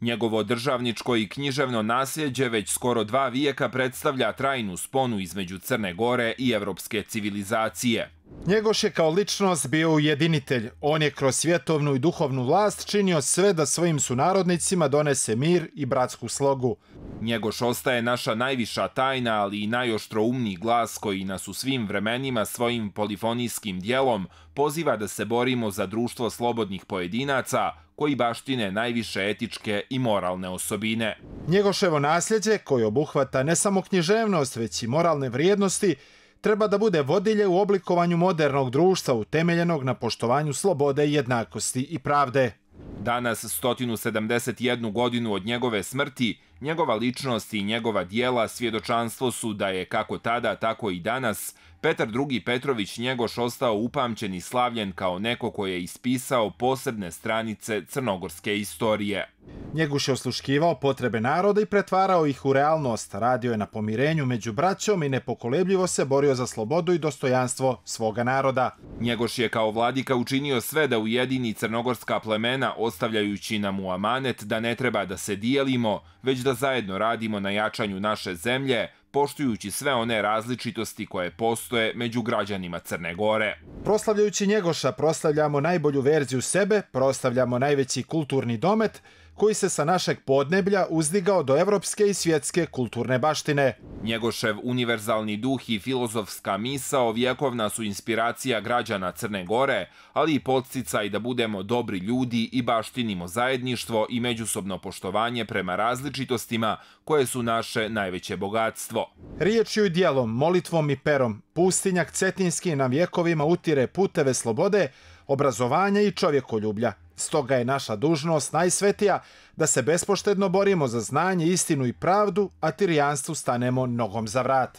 Njegovo državničko i književno nasljeđe već skoro dva vijeka predstavlja trajnu sponu između Crne Gore i evropske civilizacije. Njegoš je kao ličnost bio ujedinitelj. On je kroz svjetovnu i duhovnu vlast činio sve da svojim sunarodnicima donese mir i bratsku slogu. Njegoš ostaje naša najviša tajna, ali i najoštroumni glas koji nas u svim vremenima svojim polifonijskim dijelom poziva da se borimo za društvo slobodnih pojedinaca koji baštine najviše etičke i moralne osobine. Njegoševo nasljeđe, koje obuhvata ne samo književnost, već i moralne vrijednosti, treba da bude vodilje u oblikovanju modernog društva utemeljenog na poštovanju slobode, jednakosti i pravde. Danas, 171 godinu od njegove smrti, njegova ličnost i njegova dijela svjedočanstvo su da je kako tada, tako i danas, Petar II. Petrović Njegoš ostao upamćen i slavljen kao neko koji je ispisao posebne stranice crnogorske istorije. Njeguš je osluškivao potrebe naroda i pretvarao ih u realnost. Radio je na pomirenju među braćom i nepokolebljivo se borio za slobodu i dostojanstvo svoga naroda. Njeguš je kao vladika učinio sve da ujedini crnogorska plemena, ostavljajući nam u amanet da ne treba da se dijelimo, već da zajedno radimo na jačanju naše zemlje, poštujući sve one različitosti koje postoje među građanima Crne Gore. Proslavljajući Njegoša, proslavljamo najbolju verziju sebe, proslavljamo najveći kulturni domet, koji se sa našeg podneblja uzdigao do evropske i svjetske kulturne baštine. Njegošev univerzalni duh i filozofska misa ovjekovna su inspiracija građana Crne Gore, ali i podstica podsticaj da budemo dobri ljudi i baštinimo zajedništvo i međusobno poštovanje prema različitostima koje su naše najveće bogatstvo. Riječju i dijelom, molitvom i perom, pustinjak Cetinski na vjekovima utire puteve slobode, obrazovanja i čovjekoljublja. Stoga je naša dužnost najsvetija da se bespoštedno borimo za znanje, istinu i pravdu, a tirijanstvu stanemo nogom za vrat.